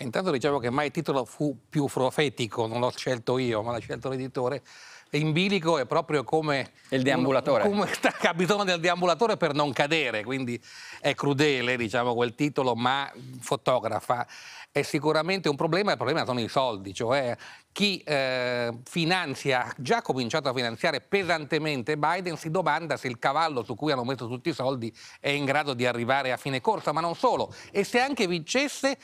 Intanto diciamo che mai il titolo fu più profetico, non l'ho scelto io, ma l'ha scelto l'editore. In bilico è proprio come il deambulatore. Un, come capitone del deambulatore per non cadere, quindi è crudele diciamo, quel titolo, ma fotografa. È sicuramente un problema, il problema sono i soldi, cioè chi eh, finanzia, ha già cominciato a finanziare pesantemente Biden, si domanda se il cavallo su cui hanno messo tutti i soldi è in grado di arrivare a fine corsa, ma non solo, e se anche vincesse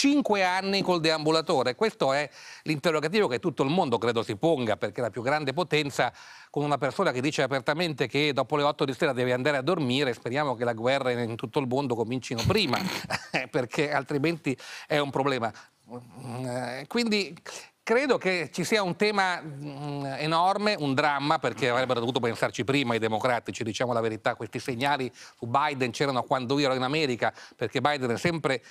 cinque anni col deambulatore. Questo è l'interrogativo che tutto il mondo credo si ponga, perché la più grande potenza con una persona che dice apertamente che dopo le 8 di sera deve andare a dormire, speriamo che la guerra in tutto il mondo comincino prima, perché altrimenti è un problema. Mm, eh, quindi credo che ci sia un tema mh, mm, enorme, un dramma, perché avrebbero dovuto pensarci prima i democratici, diciamo la verità, questi segnali su Biden c'erano quando io ero in America, perché Biden sempre,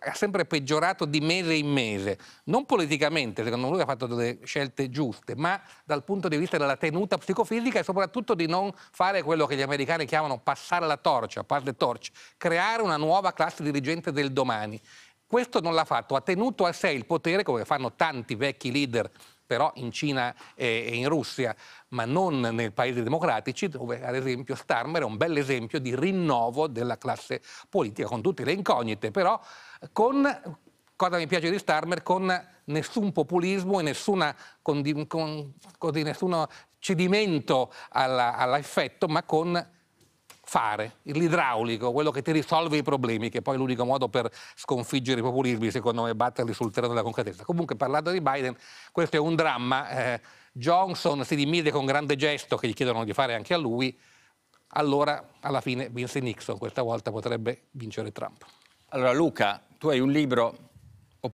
ha sempre peggiorato di mese in mese, non politicamente, secondo lui ha fatto delle scelte giuste, ma dal punto di vista della tenuta psicofisica e soprattutto di non fare quello che gli americani chiamano passare la torcia, pass the torch, creare una nuova classe dirigente del domani. Questo non l'ha fatto, ha tenuto a sé il potere come fanno tanti vecchi leader però in Cina e in Russia, ma non nei paesi democratici, dove ad esempio Starmer è un bel esempio di rinnovo della classe politica, con tutte le incognite, però con, cosa mi piace di Starmer, con nessun populismo e nessuna, con, con, così, nessun cedimento all'affetto, alla ma con fare, l'idraulico, quello che ti risolve i problemi, che è poi è l'unico modo per sconfiggere i populismi, secondo me, batterli sul terreno della concretezza. Comunque, parlando di Biden, questo è un dramma. Eh, Johnson si dimide con grande gesto, che gli chiedono di fare anche a lui, allora alla fine vince Nixon, questa volta potrebbe vincere Trump. Allora Luca, tu hai un libro